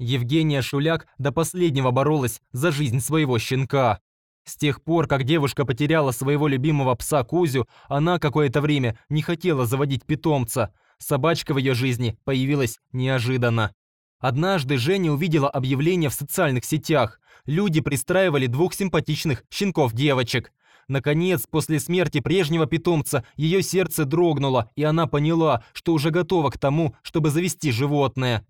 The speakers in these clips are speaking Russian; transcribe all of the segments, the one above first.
Евгения Шуляк до последнего боролась за жизнь своего щенка. С тех пор, как девушка потеряла своего любимого пса Кузю, она какое-то время не хотела заводить питомца. Собачка в ее жизни появилась неожиданно. Однажды Женя увидела объявление в социальных сетях. Люди пристраивали двух симпатичных щенков-девочек. Наконец, после смерти прежнего питомца, ее сердце дрогнуло, и она поняла, что уже готова к тому, чтобы завести животное.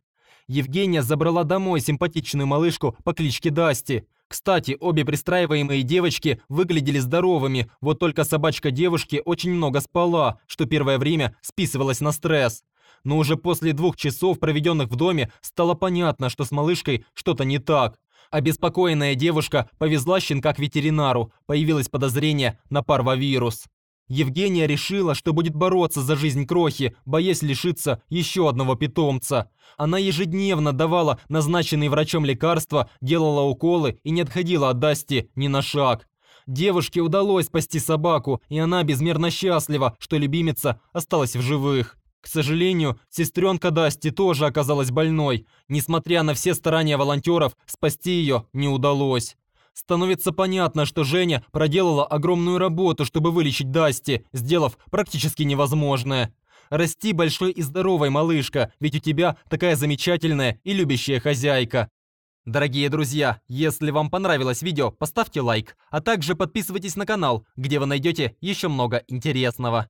Евгения забрала домой симпатичную малышку по кличке Дасти. Кстати, обе пристраиваемые девочки выглядели здоровыми, вот только собачка девушки очень много спала, что первое время списывалось на стресс. Но уже после двух часов, проведенных в доме, стало понятно, что с малышкой что-то не так. Обеспокоенная девушка повезла щенка к ветеринару, появилось подозрение на парвовирус. Евгения решила, что будет бороться за жизнь крохи, боясь лишиться еще одного питомца. Она ежедневно давала назначенные врачом лекарства, делала уколы и не отходила от Дасти ни на шаг. Девушке удалось спасти собаку, и она безмерно счастлива, что любимица осталась в живых. К сожалению, сестренка Дасти тоже оказалась больной. Несмотря на все старания волонтеров, спасти ее не удалось. Становится понятно, что Женя проделала огромную работу, чтобы вылечить Дасти, сделав практически невозможное. Расти большой и здоровой, малышка, ведь у тебя такая замечательная и любящая хозяйка. Дорогие друзья, если вам понравилось видео, поставьте лайк, а также подписывайтесь на канал, где вы найдете еще много интересного.